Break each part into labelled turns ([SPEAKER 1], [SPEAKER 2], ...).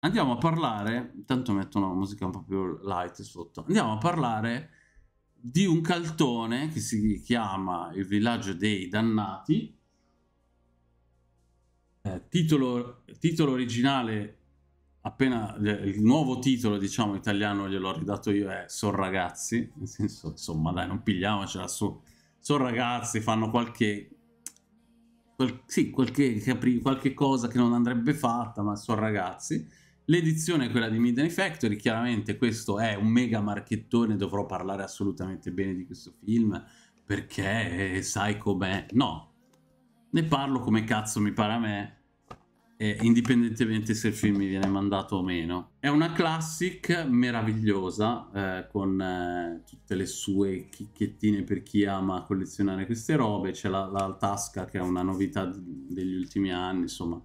[SPEAKER 1] andiamo a parlare. Intanto metto una musica un po' più light sotto. Andiamo a parlare di un caltone che si chiama Il villaggio dei dannati. Eh, titolo, titolo, originale, appena eh, il nuovo titolo, diciamo italiano, gliel'ho ridato io, è Son ragazzi. Nel senso, insomma, dai, non pigliamocela su. Son ragazzi, fanno qualche sì, qualche, qualche, cosa che non andrebbe fatta, ma sono ragazzi. L'edizione è quella di Midnight Factory, chiaramente questo è un mega marchettone, dovrò parlare assolutamente bene di questo film, perché eh, sai com'è. No, ne parlo come cazzo mi pare a me, eh, indipendentemente se il film mi viene mandato o meno. È una classic meravigliosa, eh, con eh, tutte le sue chicchettine per chi ama collezionare queste robe, c'è la, la, tasca che è una novità degli ultimi anni, insomma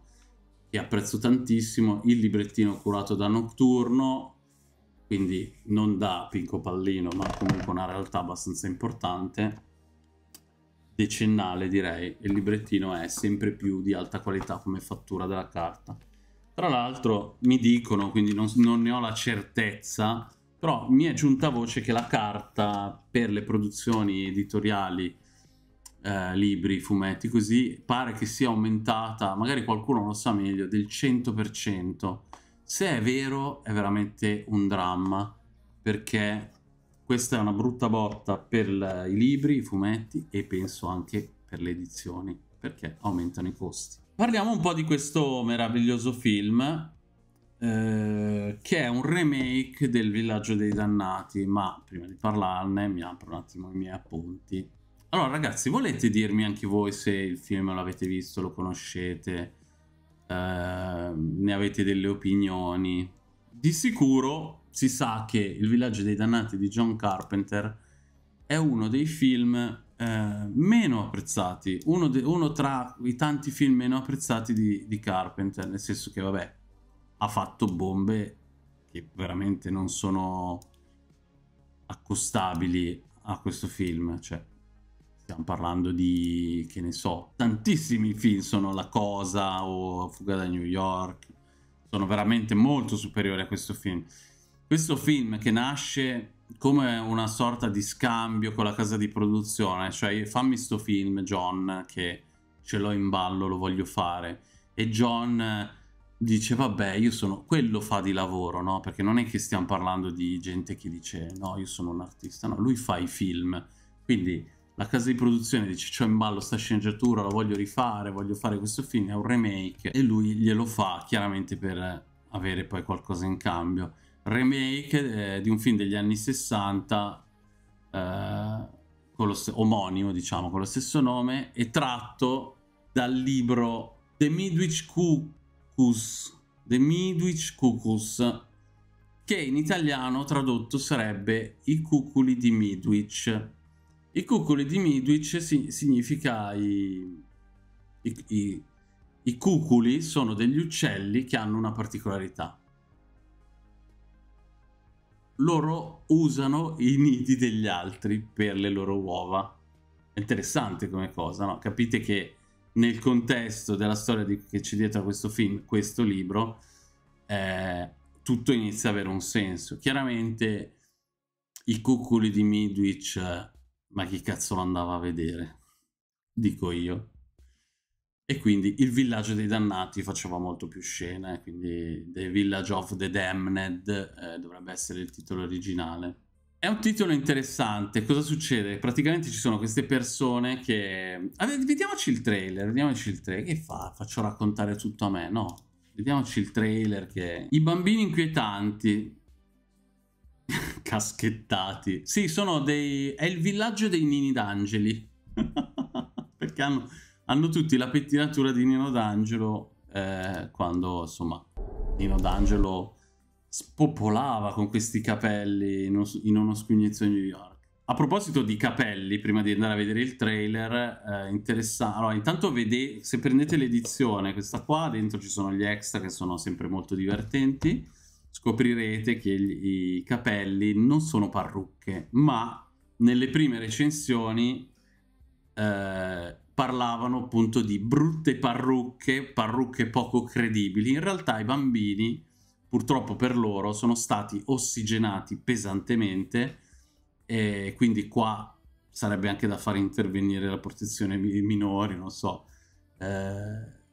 [SPEAKER 1] che apprezzo tantissimo, il librettino curato da Nocturno, quindi non da Pinco Pallino, ma comunque una realtà abbastanza importante, decennale direi, il librettino è sempre più di alta qualità come fattura della carta. Tra l'altro mi dicono, quindi non, non ne ho la certezza, però mi è giunta voce che la carta per le produzioni editoriali eh, libri, fumetti, così pare che sia aumentata, magari qualcuno lo sa meglio, del 100%. Se è vero è veramente un dramma, perché questa è una brutta botta per i libri, i fumetti e penso anche per le edizioni, perché aumentano i costi. Parliamo un po' di questo meraviglioso film eh, che è un remake del Villaggio dei Dannati, ma prima di parlarne mi apro un attimo i miei appunti. Allora ragazzi, volete dirmi anche voi se il film l'avete visto, lo conoscete, eh, ne avete delle opinioni? Di sicuro si sa che Il villaggio dei dannati di John Carpenter è uno dei film eh, meno apprezzati, uno, uno, tra i tanti film meno apprezzati di, di Carpenter, nel senso che vabbè, ha fatto bombe che veramente non sono accostabili a questo film, cioè stiamo parlando di, che ne so, tantissimi film sono La Cosa o Fuga da New York, sono veramente molto superiori a questo film. Questo film che nasce come una sorta di scambio con la casa di produzione, cioè fammi sto film John che ce l'ho in ballo, lo voglio fare. E John dice vabbè io sono quello fa di lavoro no perché non è che stiamo parlando di gente che dice no io sono un artista no lui fa i film quindi la casa di produzione dice c'ho in ballo sta sceneggiatura, la voglio rifare, voglio fare questo film, è un remake e lui glielo fa chiaramente per avere poi qualcosa in cambio. Remake eh, di un film degli anni 60 eh, omonimo diciamo con lo stesso nome e tratto dal libro The Midwich Cucus, The Midwich Cucus che in italiano tradotto sarebbe I cuculi di Midwich i cuculi di Midwich si significa i, i, i, i cuculi sono degli uccelli che hanno una particolarità. Loro usano i nidi degli altri per le loro uova. interessante come cosa, no? Capite che nel contesto della storia di, che c'è dietro a questo film, questo libro, eh, tutto inizia ad avere un senso. Chiaramente i cuculi di Midwich ma chi cazzo lo andava a vedere? Dico io. E quindi il villaggio dei dannati faceva molto più scena, quindi The Village of the Damned eh, dovrebbe essere il titolo originale. È un titolo interessante, cosa succede? Praticamente ci sono queste persone che... Ah, vediamoci il trailer, vediamoci il trailer. Che fa? Faccio raccontare tutto a me, no? Vediamoci il trailer che... I bambini inquietanti Caschettati. Sì, sono dei... è il villaggio dei Nini d'Angeli. Perché hanno, hanno, tutti la pettinatura di Nino d'Angelo eh, quando, insomma, Nino d'Angelo spopolava con questi capelli in, in uno scugnizzo di New York. A proposito di capelli, prima di andare a vedere il trailer, eh, interessante. Allora, intanto vede, se prendete l'edizione, questa qua, dentro ci sono gli extra che sono sempre molto divertenti scoprirete che gli, i capelli non sono parrucche, ma nelle prime recensioni eh, parlavano appunto di brutte parrucche, parrucche poco credibili. In realtà i bambini, purtroppo per loro, sono stati ossigenati pesantemente e quindi qua sarebbe anche da fare intervenire la protezione dei minori, non so. Eh,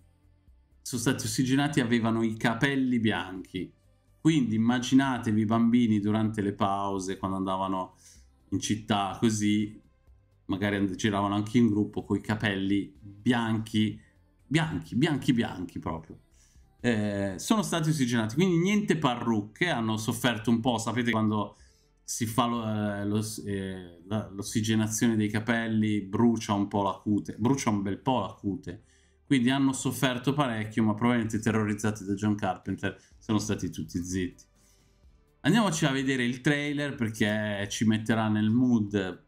[SPEAKER 1] sono stati ossigenati, avevano i capelli bianchi. Quindi immaginatevi i bambini durante le pause, quando andavano in città così, magari giravano anche in gruppo con i capelli bianchi, bianchi, bianchi, bianchi proprio. Eh, sono stati ossigenati, quindi niente parrucche, hanno sofferto un po', sapete quando si fa l'ossigenazione lo, eh, eh dei capelli, brucia un po' la cute, brucia un bel po' la cute, quindi hanno sofferto parecchio, ma probabilmente terrorizzati da John Carpenter sono stati tutti zitti. Andiamoci a vedere il trailer perché ci metterà nel mood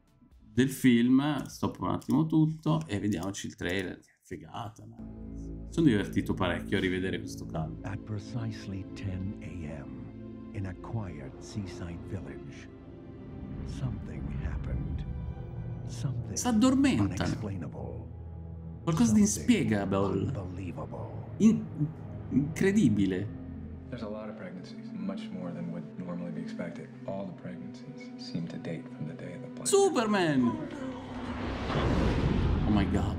[SPEAKER 1] del film. Stoppo un attimo tutto e vediamoci il trailer. Figata, man. Sono divertito parecchio a rivedere questo caso. At precisely 10 a.m. in a quiet seaside village, something happened. Something unexplainable. Qualcosa di inspiegabile. In incredibile. There's a lot of pregnancies, much more than would normally be expected. All the pregnancies seem to date from the day of the plague. Superman! Oh my god.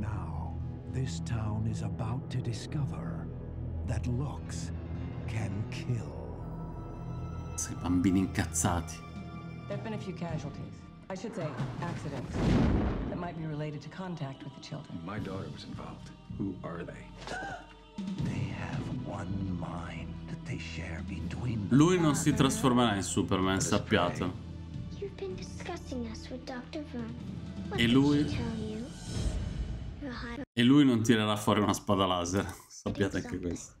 [SPEAKER 1] Now, this town is about to discover that looks can kill. Sei bambini incazzati. There have been a few casualties. I should say, accidents that might be related to contact with the children. My daughter was involved. Who are they? they have one mind that they share between Lui non si trasformerà in Superman, sappiatelo. You've been discussing us with Dr. Vern. e lui E lui non tirerà fuori una spada laser. Sappiate anche questo.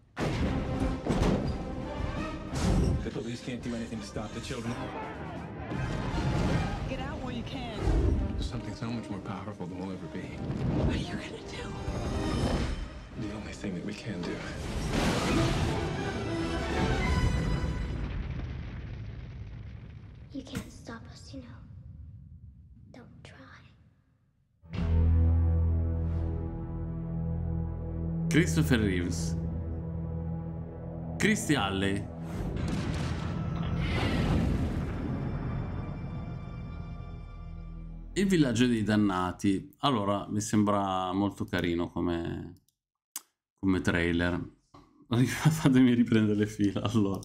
[SPEAKER 1] The police can't do anything to stop the children. you can. Something so much more powerful than we'll ever be. What are you gonna do? The only thing that we can do. You can't stop us, you know. Don't try. Christopher Reeves Christie Alley Il villaggio dei dannati. Allora, mi sembra molto carino come, come trailer. Fatemi riprendere le fila. Allora.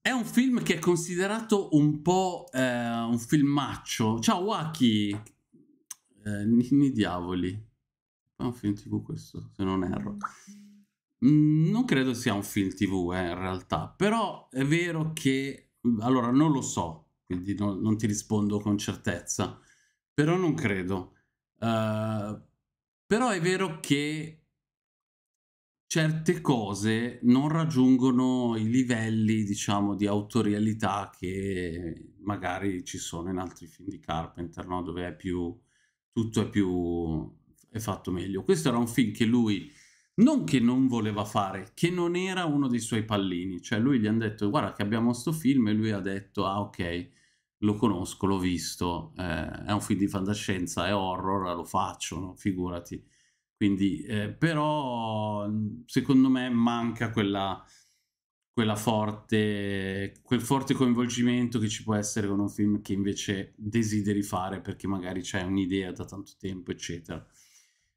[SPEAKER 1] È un film che è considerato un po' eh, un filmaccio. Ciao Waki! Eh, Nini Diavoli. È un film tv questo, se non erro. Mm, non credo sia un film tv eh, in realtà, però è vero che... Allora, non lo so, quindi no, non ti rispondo con certezza, però non credo. Uh, però è vero che certe cose non raggiungono i livelli, diciamo, di autorialità che magari ci sono in altri film di Carpenter, no? dove è più, tutto è più è fatto meglio. Questo era un film che lui non che non voleva fare, che non era uno dei suoi pallini, cioè lui gli hanno detto "Guarda che abbiamo sto film" e lui ha detto "Ah, ok" lo conosco, l'ho visto, eh, è un film di fantascienza, è horror, lo faccio, no? figurati. Quindi, eh, però, mm, secondo me manca quella, quella forte, quel forte coinvolgimento che ci può essere con un film che invece desideri fare perché magari c'è un'idea da tanto tempo, eccetera.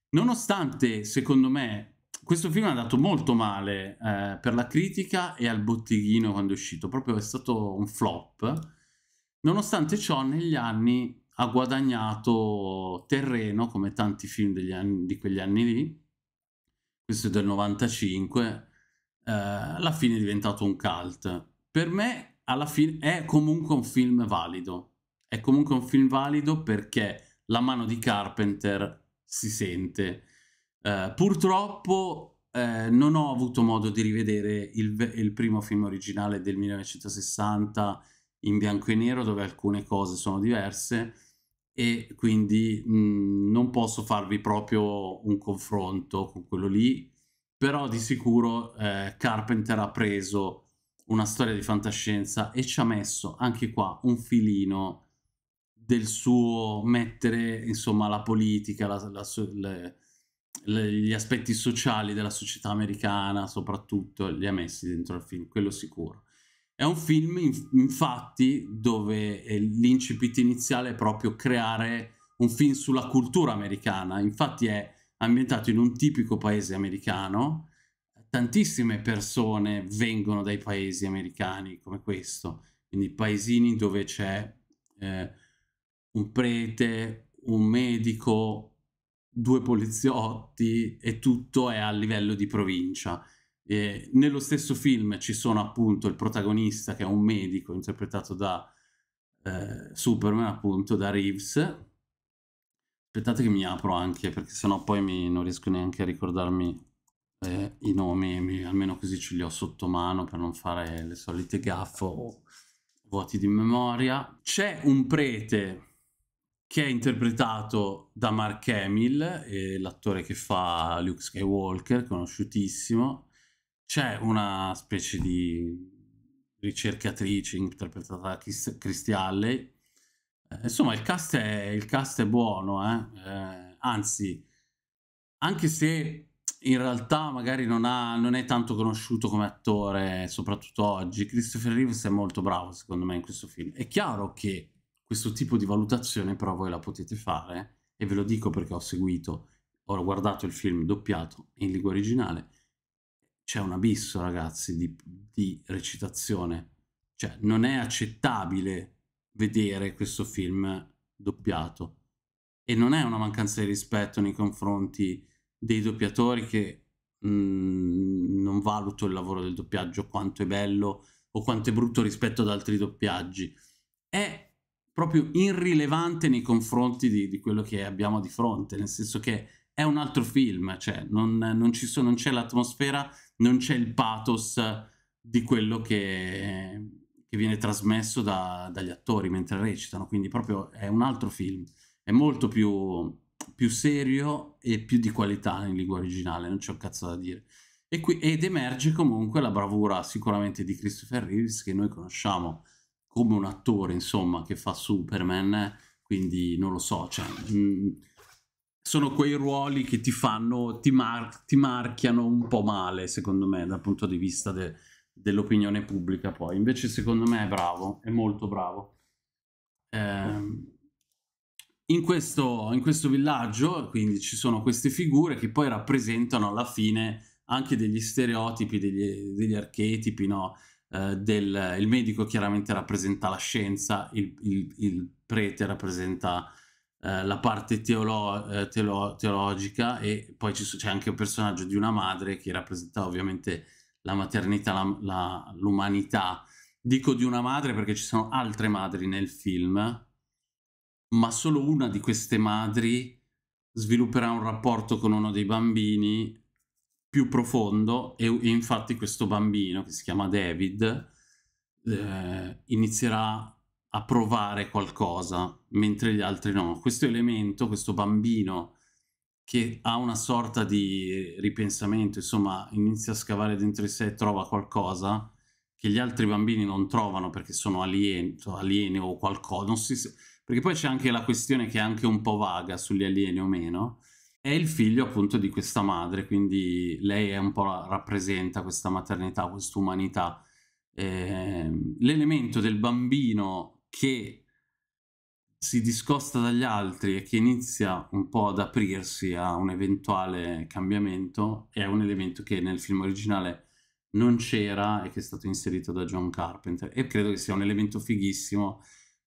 [SPEAKER 1] Nonostante, secondo me, questo film è andato molto male eh, per la critica e al botteghino quando è uscito, proprio è stato un flop Nonostante ciò, negli anni ha guadagnato terreno, come tanti film anni, di quegli anni lì, questo è del 95, eh, alla fine è diventato un cult. Per me, alla fine, è comunque un film valido. È comunque un film valido perché la mano di Carpenter si sente. Eh, purtroppo eh, non ho avuto modo di rivedere il, il primo film originale del 1960 in bianco e nero dove alcune cose sono diverse e quindi mh, non posso farvi proprio un confronto con quello lì, però di sicuro eh, Carpenter ha preso una storia di fantascienza e ci ha messo anche qua un filino del suo mettere insomma la politica, la, la, le, le, gli aspetti sociali della società americana soprattutto li ha messi dentro al film, quello sicuro. È un film infatti dove eh, l'incipit iniziale è proprio creare un film sulla cultura americana, infatti è ambientato in un tipico paese americano, tantissime persone vengono dai paesi americani come questo, quindi paesini dove c'è eh, un prete, un medico, due poliziotti e tutto è a livello di provincia. E nello stesso film ci sono appunto il protagonista che è un medico interpretato da eh, Superman, appunto, da Reeves. Aspettate che mi apro anche perché sennò poi mi, non riesco neanche a ricordarmi eh, i nomi, mi, almeno così ce li ho sotto mano per non fare le solite gaffe o vuoti di memoria. C'è un prete che è interpretato da Mark Hamill, eh, l'attore che fa Luke Skywalker, conosciutissimo, c'è una specie di ricercatrice interpretata da Cristialle. Eh, insomma, il cast è, il cast è buono, eh? Eh, anzi, anche se in realtà magari non, ha, non, è tanto conosciuto come attore, soprattutto oggi, Christopher Reeves è molto bravo secondo me in questo film. È chiaro che questo tipo di valutazione però voi la potete fare, e ve lo dico perché ho seguito, ho guardato il film doppiato in lingua originale, c'è un abisso, ragazzi, di, di recitazione. Cioè, non è accettabile vedere questo film doppiato. E non è una mancanza di rispetto nei confronti dei doppiatori che mh, mm, non valuto il lavoro del doppiaggio quanto è bello o quanto è brutto rispetto ad altri doppiaggi. È proprio irrilevante nei confronti di, di quello che abbiamo di fronte, nel senso che è un altro film, cioè non, non c'è l'atmosfera non c'è il pathos di quello che, che viene trasmesso da, dagli attori mentre recitano, quindi proprio è un altro film, è molto più, più serio e più di qualità in lingua originale, non c'è un cazzo da dire. Qui, ed emerge comunque la bravura sicuramente di Christopher Reeves che noi conosciamo come un attore, insomma, che fa Superman, quindi non lo so, cioè, mh, mm, sono quei ruoli che ti fanno, ti, mar- ti, marchiano un po' male, secondo me, dal punto di vista de- dell'opinione pubblica. Poi invece, secondo me, è bravo, è molto bravo. Eh, in, questo, in questo villaggio, quindi, ci sono queste figure che poi rappresentano alla fine anche degli stereotipi, degli, degli archetipi, no? Eh, del, il medico chiaramente rappresenta la scienza, il, il, il prete rappresenta eh, la parte teolo- eh, teolo- teologica e poi c'è anche il personaggio di una madre che rappresenta ovviamente la maternità, la, la, l'umanità. Dico di una madre perché ci sono altre madri nel film, ma solo una di queste madri svilupperà un rapporto con uno dei bambini più profondo e, e infatti questo bambino che si chiama David eh, inizierà a provare qualcosa, mentre gli altri no. Questo elemento, questo bambino che ha una sorta di ripensamento, insomma, inizia a scavare dentro di sé e trova qualcosa che gli altri bambini non trovano perché sono alieni, cioè alieni o qualcosa, si, perché poi c'è anche la questione che è anche un po' vaga sugli alieni o meno, è il figlio appunto di questa madre, quindi lei è un po' la, rappresenta questa maternità, questa umanità. Eh, l'elemento del bambino che si discosta dagli altri e che inizia un po' ad aprirsi a un eventuale cambiamento è un elemento che nel film originale non c'era e che è stato inserito da John Carpenter e credo che sia un elemento fighissimo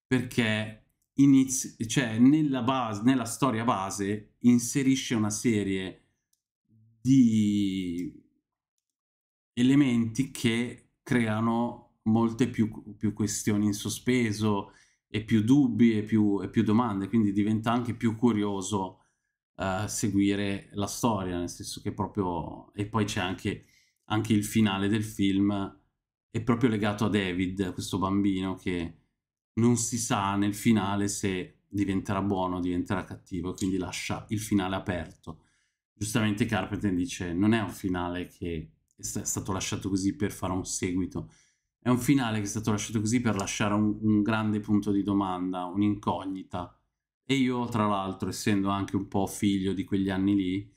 [SPEAKER 1] perché inizia, cioè nella, base, nella storia base inserisce una serie di elementi che creano molte più, più questioni in sospeso e più dubbi e più, e più domande, quindi diventa anche più curioso uh, seguire la storia, nel senso che proprio... e poi c'è anche, anche il finale del film è proprio legato a David, questo bambino che non si sa nel finale se diventerà buono o diventerà cattivo, e quindi lascia il finale aperto. Giustamente Carpenter dice non è un finale che è stato lasciato così per fare un seguito, è un finale che è stato lasciato così per lasciare un, un grande punto di domanda, un'incognita. E io, tra l'altro, essendo anche un po' figlio di quegli anni lì,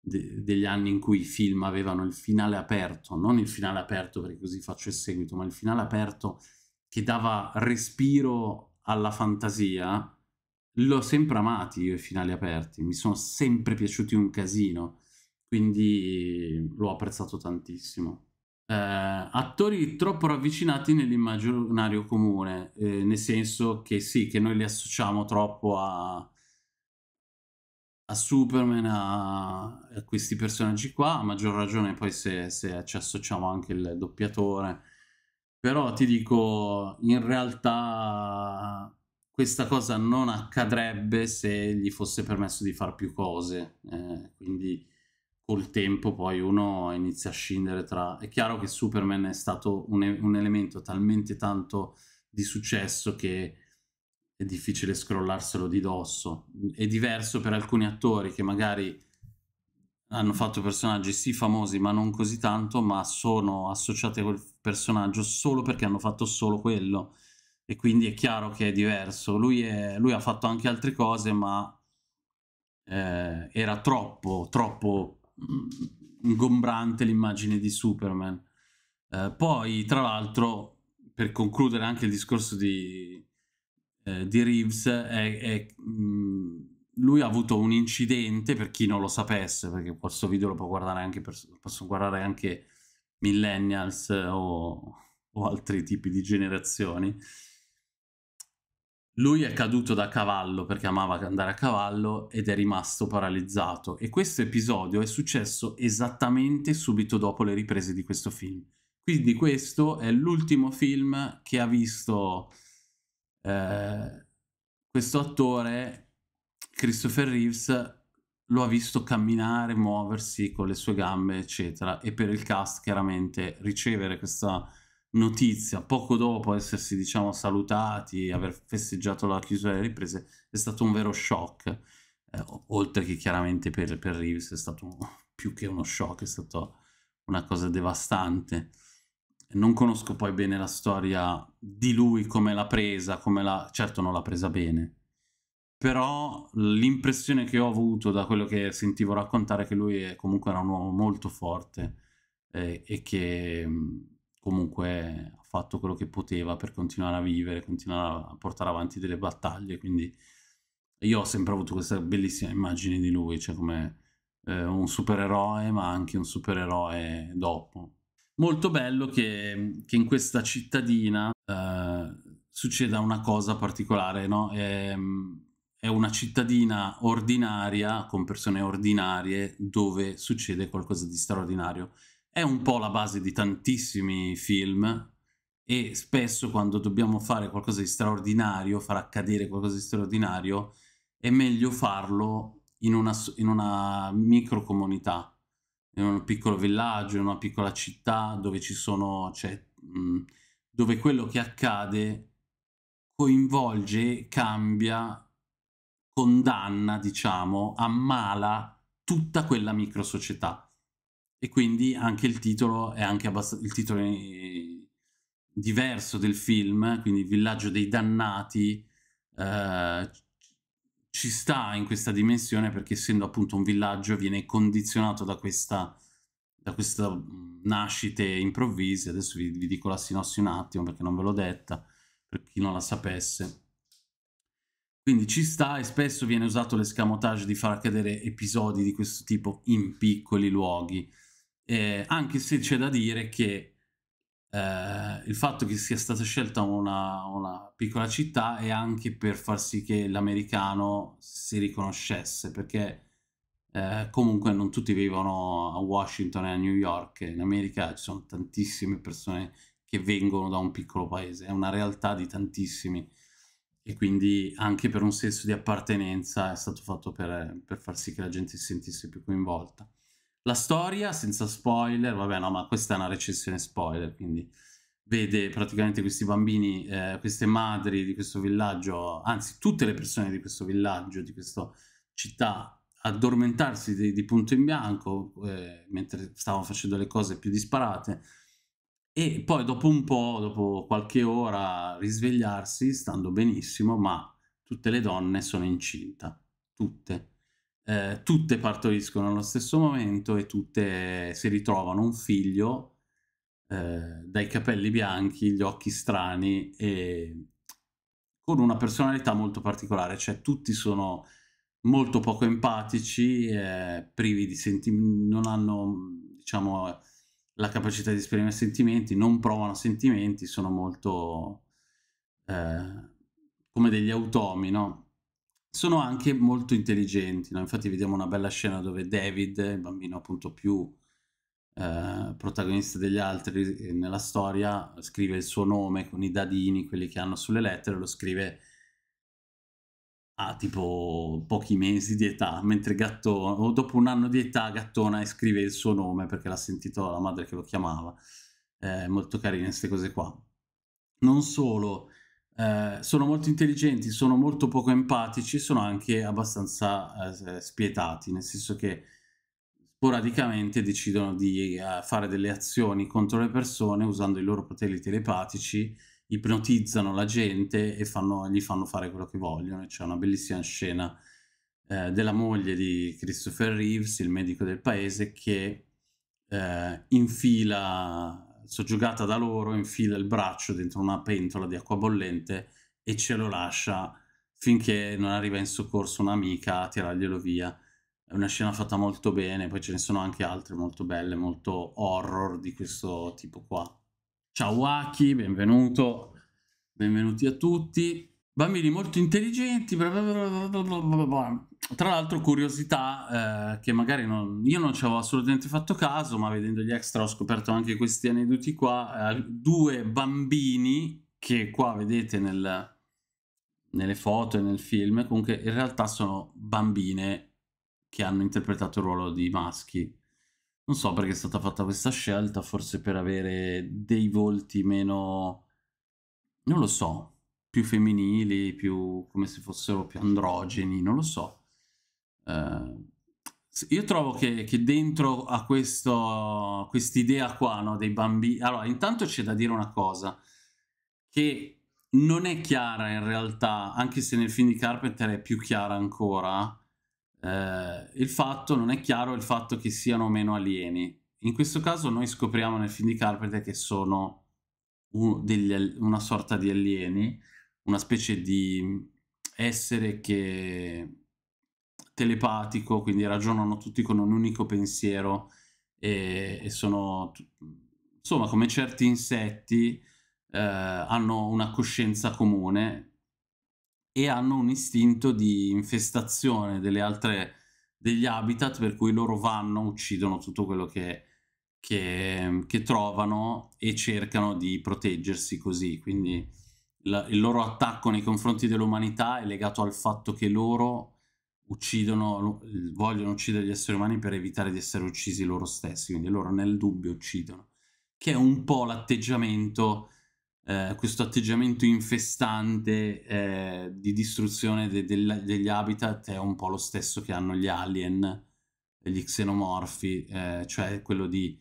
[SPEAKER 1] de degli anni in cui i film avevano il finale aperto, non il finale aperto perché così faccio il seguito, ma il finale aperto che dava respiro alla fantasia, l'ho sempre amati io i finali aperti, mi sono sempre piaciuti un casino, quindi eh, l'ho apprezzato tantissimo eh, attori troppo ravvicinati nell'immaginario comune, eh, nel senso che sì, che noi li associamo troppo a, a Superman, a, a, questi personaggi qua, a maggior ragione poi se, se ci associamo anche il doppiatore, però ti dico, in realtà questa cosa non accadrebbe se gli fosse permesso di fare più cose, eh, quindi col tempo poi uno inizia a scindere tra... È chiaro che Superman è stato un, un elemento talmente tanto di successo che è difficile scrollarselo di dosso. È diverso per alcuni attori che magari hanno fatto personaggi sì famosi ma non così tanto, ma sono associati a quel personaggio solo perché hanno fatto solo quello. E quindi è chiaro che è diverso. Lui, è, lui ha fatto anche altre cose, ma eh, era troppo, troppo ingombrante l'immagine di Superman. Eh, poi, tra l'altro, per concludere anche il discorso di, eh, di Reeves, è, è, mh, mm, lui ha avuto un incidente, per chi non lo sapesse, perché questo video lo può guardare anche, possono guardare anche millennials eh, o, o altri tipi di generazioni, lui è caduto da cavallo perché amava andare a cavallo ed è rimasto paralizzato e questo episodio è successo esattamente subito dopo le riprese di questo film. Quindi questo è l'ultimo film che ha visto eh, questo attore, Christopher Reeves, lo ha visto camminare, muoversi con le sue gambe, eccetera. E per il cast chiaramente ricevere questa notizia, poco dopo essersi diciamo salutati e aver festeggiato la chiusura delle riprese, è stato un vero shock, eh, oltre che chiaramente per, per Reeves è stato più che uno shock, è stata una cosa devastante. Non conosco poi bene la storia di lui, come l'ha presa, come l'ha... certo non l'ha presa bene, però l'impressione che ho avuto da quello che sentivo raccontare è che lui è, comunque era un uomo molto forte eh, e che mm, comunque ha fatto quello che poteva per continuare a vivere, continuare a portare avanti delle battaglie, quindi io ho sempre avuto questa bellissima immagine di lui, cioè come eh, un supereroe ma anche un supereroe dopo. Molto bello che, che in questa cittadina eh, succeda una cosa particolare, no? È, è una cittadina ordinaria con persone ordinarie dove succede qualcosa di straordinario è un po' la base di tantissimi film e spesso quando dobbiamo fare qualcosa di straordinario, far accadere qualcosa di straordinario, è meglio farlo in una, in una micro comunità, in un piccolo villaggio, in una piccola città dove ci sono, cioè, mh, mm, dove quello che accade coinvolge, cambia, condanna, diciamo, ammala tutta quella micro società e quindi anche il titolo è anche abbastanza il titolo diverso del film, quindi villaggio dei dannati eh, ci sta in questa dimensione perché essendo appunto un villaggio viene condizionato da questa da queste nascite improvvise, adesso vi, vi dico la sinossi un attimo perché non ve l'ho detta, per chi non la sapesse. Quindi ci sta e spesso viene usato l'escamotage di far accadere episodi di questo tipo in piccoli luoghi eh, anche se c'è da dire che eh, il fatto che sia stata scelta una, una, piccola città è anche per far sì che l'americano si riconoscesse, perché eh, comunque non tutti vivono a Washington e a New York, in America ci sono tantissime persone che vengono da un piccolo paese, è una realtà di tantissimi e quindi anche per un senso di appartenenza è stato fatto per, per far sì che la gente si sentisse più coinvolta. La storia, senza spoiler, vabbè no, ma questa è una recensione spoiler, quindi vede praticamente questi bambini, eh, queste madri di questo villaggio, anzi tutte le persone di questo villaggio, di questa città, addormentarsi di, di punto in bianco eh, mentre stavano facendo le cose più disparate e poi dopo un po', dopo qualche ora, risvegliarsi stando benissimo, ma tutte le donne sono incinta, tutte eh, tutte partoriscono allo stesso momento e tutte si ritrovano un figlio eh, dai capelli bianchi, gli occhi strani e con una personalità molto particolare, cioè tutti sono molto poco empatici, eh, privi di sentimenti, non hanno diciamo la capacità di esprimere sentimenti, non provano sentimenti, sono molto eh, come degli automi, no? sono anche molto intelligenti. No? Infatti vediamo una bella scena dove David, il bambino appunto più eh, protagonista degli altri eh, nella storia, scrive il suo nome con i dadini, quelli che hanno sulle lettere, lo scrive a tipo pochi mesi di età, mentre Gattona, o dopo un anno di età, Gattona scrive il suo nome perché l'ha sentito la madre che lo chiamava. Eh, molto carine queste cose qua. Non solo eh, sono molto intelligenti, sono molto poco empatici, sono anche abbastanza eh, spietati, nel senso che sporadicamente decidono di eh, fare delle azioni contro le persone usando i loro poteri telepatici, ipnotizzano la gente e fanno, gli fanno fare quello che vogliono. C'è una bellissima scena eh, della moglie di Christopher Reeves, il medico del paese, che eh, infila soggiogata da loro, infila il braccio dentro una pentola di acqua bollente e ce lo lascia finché non arriva in soccorso un'amica a tirarglielo via. È una scena fatta molto bene, poi ce ne sono anche altre molto belle, molto horror di questo tipo qua. Ciao Waki, benvenuto, benvenuti a tutti bambini molto intelligenti. Bla bla bla bla Tra l'altro, curiosità eh, che magari non, io non ci avevo assolutamente fatto caso, ma vedendo gli extra ho scoperto anche questi aneddoti qua. Eh, due bambini che qua vedete nel, nelle foto e nel film, comunque in realtà sono bambine che hanno interpretato il ruolo di maschi. Non so perché è stata fatta questa scelta, forse per avere dei volti meno... non lo so, più femminili, più come se fossero più androgeni, non lo so. Uh, io trovo che, che, dentro a questa idea qua, no, dei bambini... Allora, intanto c'è da dire una cosa, che non è chiara in realtà, anche se nel film di Carpenter è più chiara ancora, eh, il fatto, non è chiaro il fatto che siano meno alieni. In questo caso noi scopriamo nel film di Carpenter che sono un, degli, una sorta di alieni, una specie di mhmm, essere che telepatico, quindi ragionano tutti con un unico pensiero e, e sono, insomma, come certi insetti, eh, hanno una coscienza comune e hanno un istinto di infestazione delle altre, degli habitat per cui loro vanno, uccidono tutto quello che, che, che trovano e cercano di proteggersi così. Quindi la, il loro attacco nei confronti dell'umanità è legato al fatto che loro uccidono, vogliono uccidere gli esseri umani per evitare di essere uccisi loro stessi, quindi loro nel dubbio uccidono, che è un po' l'atteggiamento, eh, questo atteggiamento infestante eh, di distruzione de de degli habitat è un po' lo stesso che hanno gli alien, gli xenomorfi, eh, cioè quello di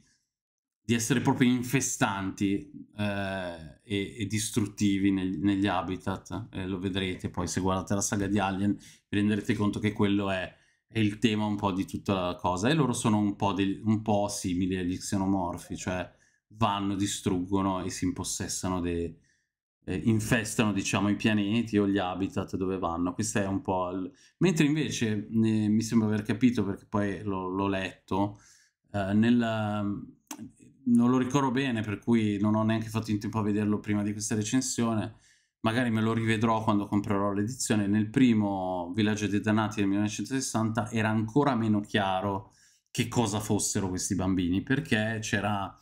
[SPEAKER 1] di essere proprio infestanti eh, e, e, distruttivi neg negli habitat. Eh, lo vedrete poi se guardate la saga di Alien, vi renderete conto che quello è, è, il tema un po' di tutta la cosa. E loro sono un po', di, un po simili agli xenomorfi, cioè vanno, distruggono e si impossessano, de, eh, infestano diciamo i pianeti o gli habitat dove vanno. Questo è un po'... Il... Mentre invece, eh, mi sembra aver capito perché poi l'ho letto, eh, nella non lo ricordo bene, per cui non ho neanche fatto in tempo a vederlo prima di questa recensione. Magari me lo rivedrò quando comprerò l'edizione. Nel primo Villaggio dei Danati del 1960 era ancora meno chiaro che cosa fossero questi bambini, perché c'era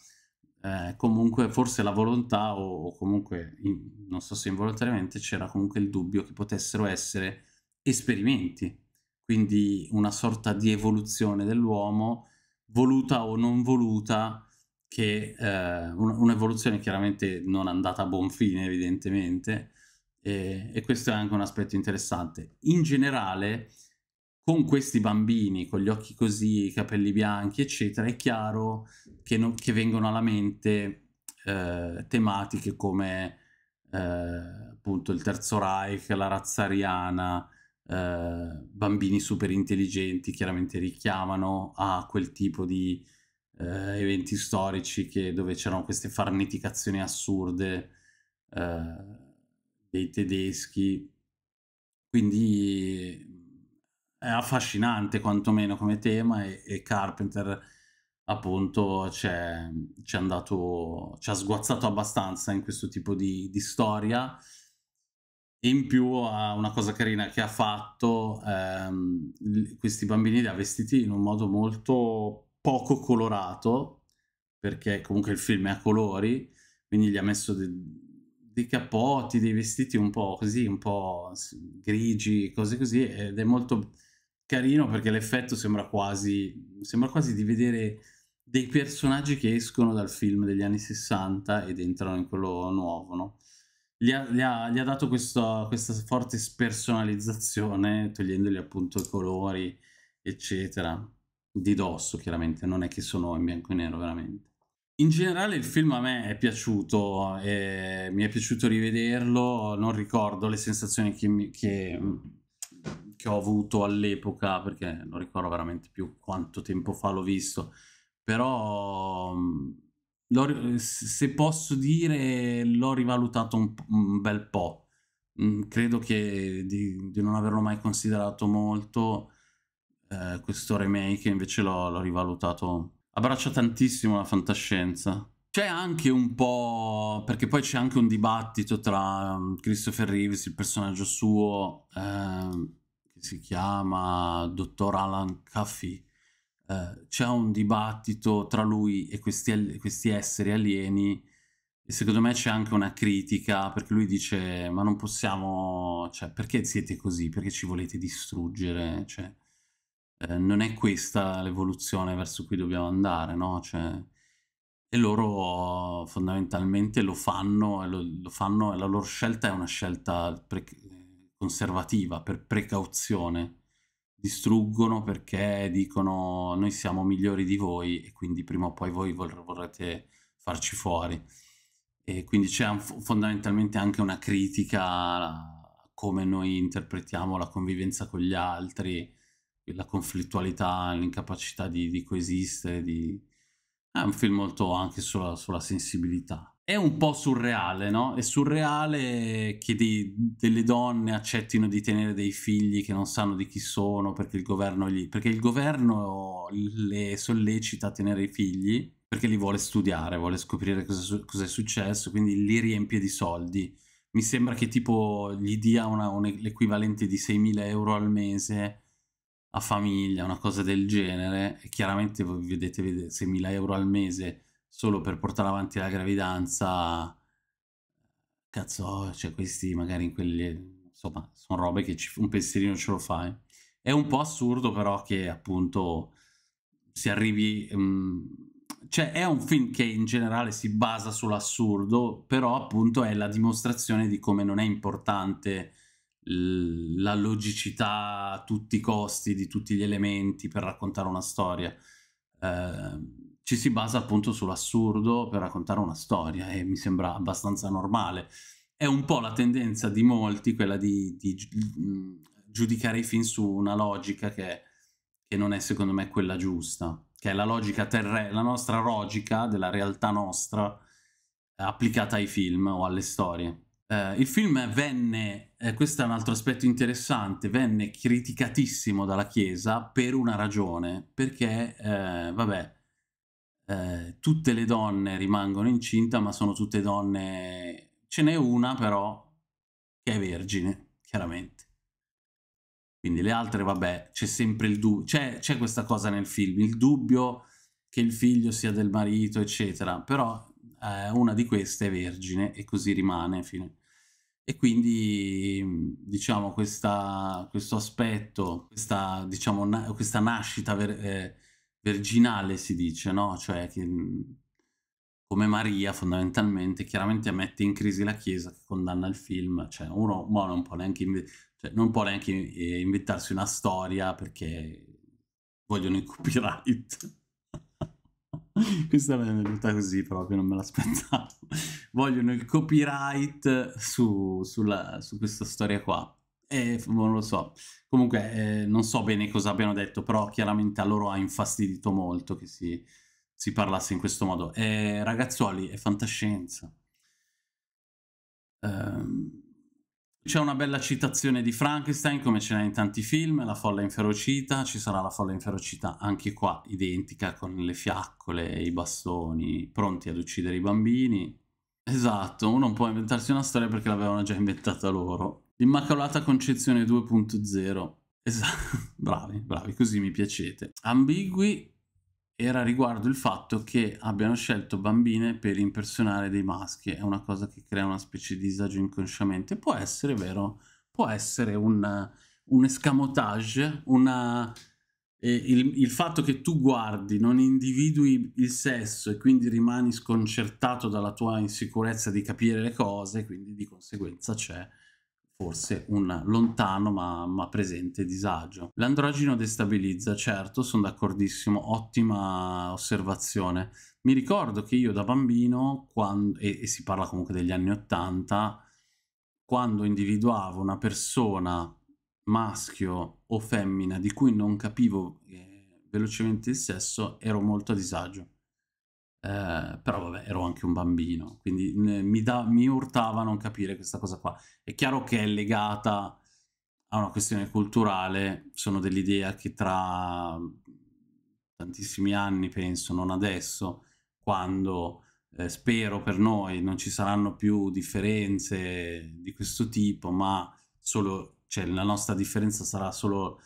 [SPEAKER 1] eh, comunque forse la volontà o, o comunque, in, non so se involontariamente, c'era comunque il dubbio che potessero essere esperimenti, quindi una sorta di evoluzione dell'uomo, voluta o non voluta, che eh, un'evoluzione chiaramente non andata a buon fine evidentemente e, e, questo è anche un aspetto interessante. In generale con questi bambini, con gli occhi così, i capelli bianchi eccetera, è chiaro che, non, che vengono alla mente eh, tematiche come eh, appunto il Terzo Reich, la razza ariana, eh, bambini super intelligenti chiaramente richiamano a quel tipo di eh, eventi storici che, dove c'erano queste farneticazioni assurde eh, dei tedeschi. Quindi è affascinante quantomeno come tema e, e Carpenter appunto ci è, è andato, ci ha sguazzato abbastanza in questo tipo di, di storia. In più ha una cosa carina che ha fatto, ehm, questi bambini li ha vestiti in un modo molto poco colorato, perché comunque il film è a colori, quindi gli ha messo de- dei cappotti, dei vestiti un po' così, un po' grigi, cose così, ed è molto carino perché l'effetto sembra quasi, sembra quasi di vedere dei personaggi che escono dal film degli anni 60 ed entrano in quello nuovo, no? Gli ha, gli ha, gli ha dato questo, questa forte spersonalizzazione, togliendogli appunto i colori, eccetera di dosso, chiaramente, non è che sono in bianco e nero veramente. In generale il film a me è piaciuto, eh, mi è piaciuto rivederlo, non ricordo le sensazioni che, mi, che, mm, che ho avuto all'epoca, perché non ricordo veramente più quanto tempo fa l'ho visto, però mm, se posso dire l'ho rivalutato un, un bel po', mm, credo che di, di non averlo mai considerato molto eh, questo remake invece l'ho rivalutato. Abbraccia tantissimo la fantascienza. C'è anche un po', perché poi c'è anche un dibattito tra mm, Christopher Reeves, il personaggio suo, eh, che si chiama Dottor Alan Caffey, eh, c'è un dibattito tra lui e questi, questi esseri alieni e secondo me c'è anche una critica, perché lui dice, ma non possiamo, cioè, perché siete così? Perché ci volete distruggere? Cioè, eh, non è questa l'evoluzione verso cui dobbiamo andare, no? Cioè, e loro fondamentalmente lo fanno, lo, lo fanno la loro scelta è una scelta conservativa, per precauzione. Distruggono perché dicono noi siamo migliori di voi e quindi prima o poi voi vor vorrete farci fuori. E quindi c'è fondamentalmente anche una critica a come noi interpretiamo la convivenza con gli altri, la conflittualità, l'incapacità di, di coesistere, di... è un film molto anche sulla, sulla, sensibilità. È un po' surreale, no? È surreale che dei, delle donne accettino di tenere dei figli che non sanno di chi sono perché il governo, gli, perché il governo le sollecita a tenere i figli perché li vuole studiare, vuole scoprire cosa, cosa è successo, quindi li riempie di soldi. Mi sembra che tipo gli dia l'equivalente di 6.000 euro al mese a famiglia, una cosa del genere, e chiaramente voi vedete, vedete 6.000 euro al mese solo per portare avanti la gravidanza, cazzo, cioè questi magari in quelle, insomma, sono robe che ci, un pensierino ce lo fai. Eh. È un po' assurdo però che appunto si arrivi... Um, cioè è un film che in generale si basa sull'assurdo, però appunto è la dimostrazione di come non è importante la logicità a tutti i costi di tutti gli elementi per raccontare una storia. Eh, ci si basa appunto sull'assurdo per raccontare una storia e mi sembra abbastanza normale. È un po' la tendenza di molti quella di, di giudicare i film su una logica che, che, non è secondo me quella giusta, che è la logica terrestre, la nostra logica della realtà nostra applicata ai film o alle storie. Eh, il film venne eh, questo è un altro aspetto interessante, venne criticatissimo dalla Chiesa per una ragione, perché, eh, vabbè, eh, tutte le donne rimangono incinta, ma sono tutte donne... Ce n'è una però che è vergine, chiaramente. Quindi le altre, vabbè, c'è sempre il dubbio, c'è questa cosa nel film, il dubbio che il figlio sia del marito, eccetera, però eh, una di queste è vergine e così rimane fino e quindi diciamo questa, questo aspetto, questa, diciamo, na questa nascita ver eh, virginale si dice, no? Cioè che, come Maria fondamentalmente chiaramente mette in crisi la Chiesa che condanna il film, cioè uno boh, non, può neanche cioè, non può neanche eh, inventarsi una storia perché vogliono i copyright. Questa è venuta così proprio, non me l'aspettavo. Vogliono il copyright su, sulla, su questa storia qua. E boh, non lo so. Comunque eh, non so bene cosa abbiano detto, però chiaramente a loro ha infastidito molto che si, si parlasse in questo modo. Eh, ragazzuoli, è fantascienza. Um, c'è una bella citazione di Frankenstein, come ce n'è in tanti film, La folla inferocita, ci sarà la folla inferocita anche qua, identica, con le fiaccole e i bastoni, pronti ad uccidere i bambini. Esatto, uno può inventarsi una storia perché l'avevano già inventata loro. L'Immacolata Concezione 2.0. Esatto, bravi, bravi, così mi piacete. Ambigui era riguardo il fatto che abbiano scelto bambine per impersonare dei maschi, è una cosa che crea una specie di disagio inconsciamente, può essere vero, può essere un, un escamotage, una, eh, il, il, fatto che tu guardi, non individui il sesso e quindi rimani sconcertato dalla tua insicurezza di capire le cose, quindi di conseguenza c'è forse un lontano ma, ma presente disagio. L'androgeno destabilizza, certo, sono d'accordissimo, ottima osservazione. Mi ricordo che io da bambino, quando, e, e si parla comunque degli anni Ottanta, quando individuavo una persona maschio o femmina di cui non capivo eh, velocemente il sesso, ero molto a disagio eh, però vabbè, ero anche un bambino, quindi mi, da, mi urtava non capire questa cosa qua. È chiaro che è legata a una questione culturale, sono dell'idea che tra tantissimi anni, penso, non adesso, quando eh, spero per noi non ci saranno più differenze di questo tipo, ma solo, cioè, la nostra differenza sarà solo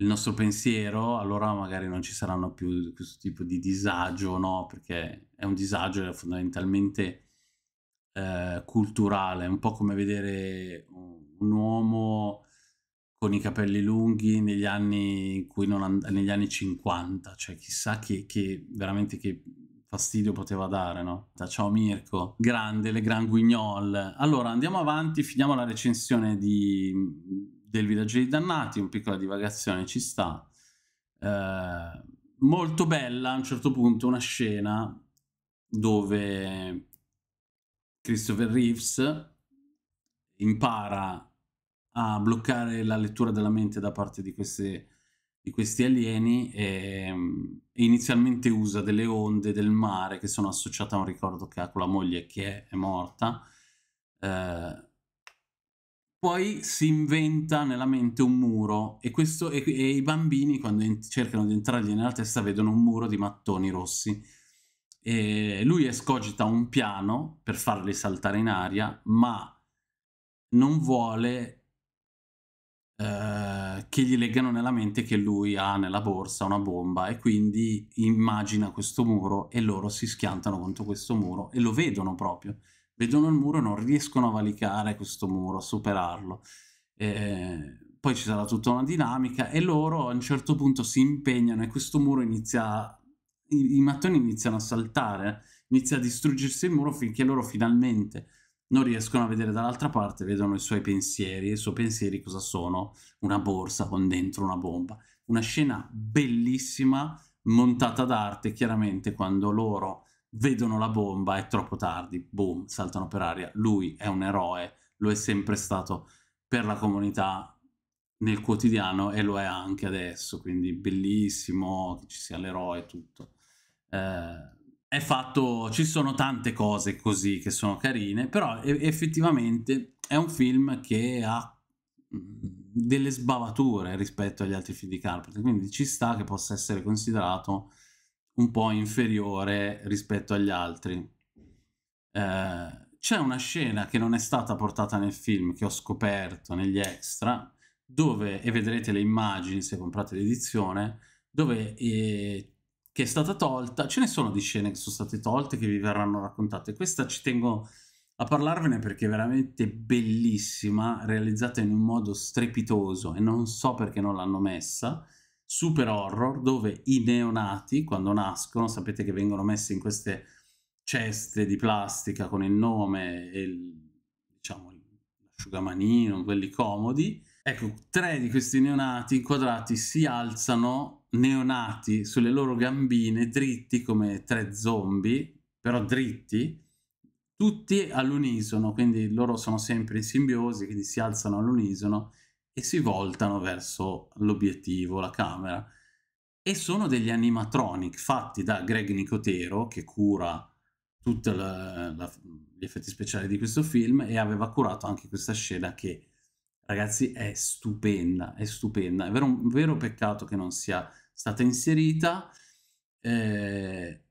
[SPEAKER 1] il nostro pensiero, allora magari non ci saranno più questo tipo di disagio, no? Perché è un disagio fondamentalmente eh, culturale, un po' come vedere un uomo con i capelli lunghi negli anni, in cui non negli anni 50, cioè chissà che, che veramente che fastidio poteva dare, no? Da Ciao Mirko, grande, le Gran Guignol. Allora, andiamo avanti, finiamo la recensione di del villaggio dei dannati, una piccola divagazione ci sta. Eh, molto bella a un certo punto una scena dove Christopher Reeves impara a bloccare la lettura della mente da parte di, queste, di questi alieni e, e, inizialmente usa delle onde del mare che sono associate a un ricordo che ha con la moglie che è, è morta. Eh, poi si inventa nella mente un muro e, questo, e, e i bambini quando in, cercano di entrargli nella testa vedono un muro di mattoni rossi. E lui escogita un piano per farli saltare in aria, ma non vuole eh, che gli leggano nella mente che lui ha nella borsa una bomba e quindi immagina questo muro e loro si schiantano contro questo muro e lo vedono proprio vedono il muro, e non riescono a valicare questo muro, a superarlo. Eh, poi ci sarà tutta una dinamica e loro a un certo punto si impegnano e questo muro inizia, i, i mattoni iniziano a saltare, inizia a distruggersi il muro finché loro finalmente non riescono a vedere dall'altra parte, vedono i suoi pensieri, e i suoi pensieri cosa sono? Una borsa con dentro una bomba. Una scena bellissima, montata d'arte, chiaramente, quando loro vedono la bomba, è troppo tardi, boom, saltano per aria. Lui è un eroe, lo è sempre stato per la comunità nel quotidiano e lo è anche adesso, quindi bellissimo che ci sia l'eroe e tutto. Eh, è fatto, ci sono tante cose così che sono carine, però effettivamente è un film che ha mm, delle sbavature rispetto agli altri film di Carpenter, quindi ci sta che possa essere considerato un po' inferiore rispetto agli altri. Eh, c'è una scena che non è stata portata nel film, che ho scoperto negli extra, dove, e vedrete le immagini se comprate l'edizione, dove eh, che è stata tolta, ce ne sono di scene che sono state tolte che vi verranno raccontate. Questa ci tengo a parlarvene perché è veramente bellissima, realizzata in un modo strepitoso e non so perché non l'hanno messa super horror dove i neonati quando nascono sapete che vengono messi in queste ceste di plastica con il nome e il, diciamo l'asciugamanino, quelli comodi. Ecco, tre di questi neonati inquadrati si alzano neonati sulle loro gambine dritti come tre zombie, però dritti, tutti all'unisono, quindi loro sono sempre in simbiosi, quindi si alzano all'unisono e si voltano verso l'obiettivo, la camera. E sono degli animatronic fatti da Greg Nicotero, che cura tutti gli effetti speciali di questo film e aveva curato anche questa scena che, ragazzi, è stupenda, è stupenda. È vero, un vero peccato che non sia stata inserita. Eh,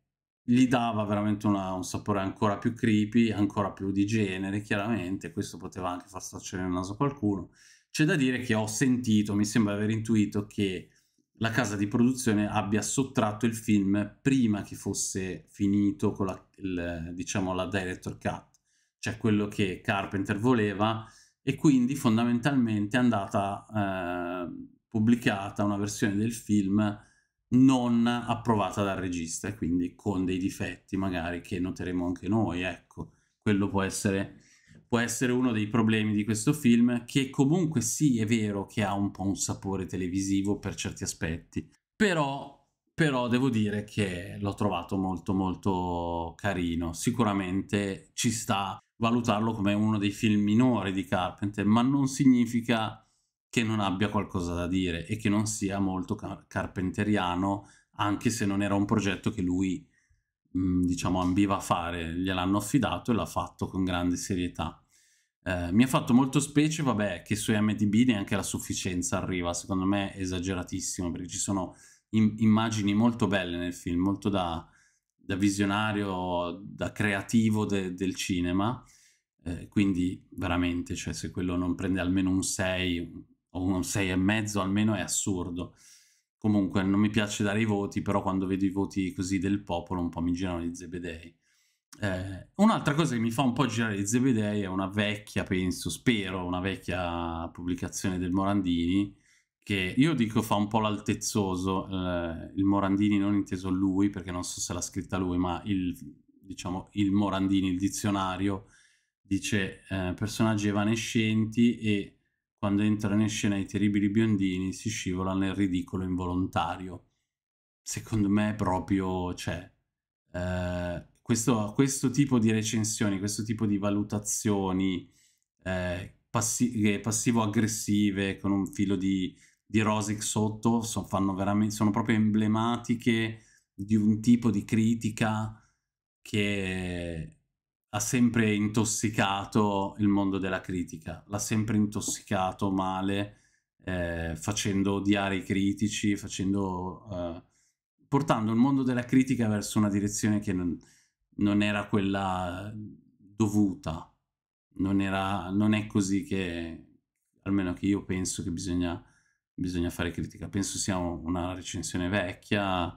[SPEAKER 1] gli dava veramente una, un sapore ancora più creepy, ancora più di genere, chiaramente, questo poteva anche far storcere il naso a qualcuno, c'è da dire che ho sentito, mi sembra aver intuito che la casa di produzione abbia sottratto il film prima che fosse finito con la, il, diciamo, la director cut, cioè quello che Carpenter voleva, e quindi fondamentalmente è andata eh, pubblicata una versione del film non approvata dal regista, e quindi con dei difetti magari che noteremo anche noi, ecco, quello può essere può essere uno dei problemi di questo film, che comunque sì è vero che ha un po' un sapore televisivo per certi aspetti, però, però devo dire che l'ho trovato molto molto carino, sicuramente ci sta valutarlo come uno dei film minori di Carpenter, ma non significa che non abbia qualcosa da dire e che non sia molto car carpenteriano, anche se non era un progetto che lui diciamo ambiva a fare, gliel'hanno affidato e l'ha fatto con grande serietà. Eh, mi ha fatto molto specie, vabbè, che su MDB neanche la sufficienza arriva, secondo me è esageratissimo, perché ci sono immagini molto belle nel film, molto da, da visionario, da creativo de del cinema, eh, quindi veramente, cioè, se quello non prende almeno un 6 o un 6 e mezzo almeno è assurdo. Comunque non mi piace dare i voti, però quando vedo i voti così del popolo un po' mi girano gli zebedei. Eh, un'altra cosa che mi fa un po' girare gli zebedei è una vecchia, penso, spero, una vecchia pubblicazione del Morandini, che io dico fa un po' l'altezzoso, eh, il Morandini non inteso lui, perché non so se l'ha scritta lui, ma il, diciamo, il Morandini, il dizionario, dice eh, personaggi evanescenti e quando entrano in scena i terribili biondini si scivola nel ridicolo involontario. Secondo me proprio, cioè, eh, questo, questo, tipo di recensioni, questo tipo di valutazioni eh, passi passivo-aggressive con un filo di, di Rosic sotto sono, sono proprio emblematiche di un tipo di critica che ha sempre intossicato il mondo della critica, l'ha sempre intossicato male, eh, facendo odiare i critici, facendo, eh, portando il mondo della critica verso una direzione che non, non era quella dovuta, non, era, non, è così che, almeno che io penso che bisogna, bisogna fare critica, penso sia una recensione vecchia,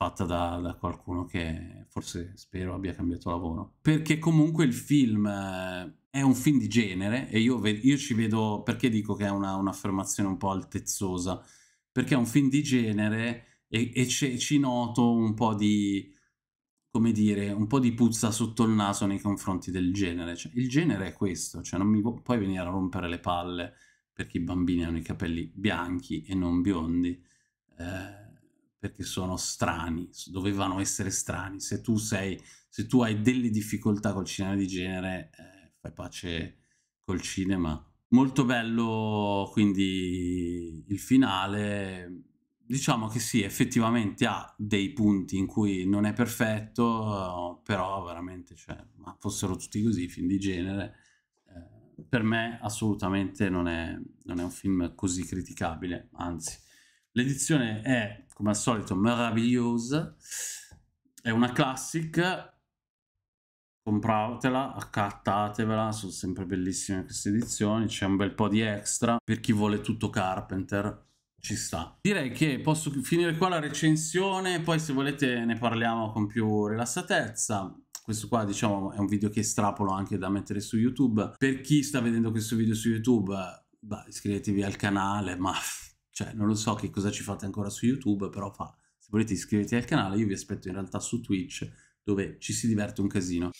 [SPEAKER 1] fatta da, da, qualcuno che forse spero abbia cambiato lavoro. Perché comunque il film eh, è un film di genere e io, io ci vedo, perché dico che è un'affermazione un, po' altezzosa, perché è un film di genere e, e ci noto un po' di, come dire, un po' di puzza sotto il naso nei confronti del genere. Cioè, il genere è questo, cioè non mi puoi venire a rompere le palle perché i bambini hanno i capelli bianchi e non biondi. Eh, perché sono strani, dovevano essere strani. Se tu, sei, se tu hai delle difficoltà col cinema di genere, eh, fai pace col cinema. Molto bello quindi il finale, diciamo che sì, effettivamente ha dei punti in cui non è perfetto, eh, però veramente, cioè, ma fossero tutti così i film di genere, eh, per me assolutamente non è, non è un film così criticabile, anzi L'edizione è, come al solito, meravigliosa, è una classic, compratela, accattatevela, sono sempre bellissime queste edizioni, c'è un bel po' di extra, per chi vuole tutto Carpenter ci sta. Direi che posso finire qua la recensione, poi se volete ne parliamo con più rilassatezza. Questo qua diciamo è un video che estrapolo anche da mettere su YouTube. Per chi sta vedendo questo video su YouTube, beh, iscrivetevi al canale, ma cioè, non lo so che cosa ci fate ancora su YouTube, però fa. Se volete iscrivetevi al canale, io vi aspetto in realtà su Twitch, dove ci si diverte un casino.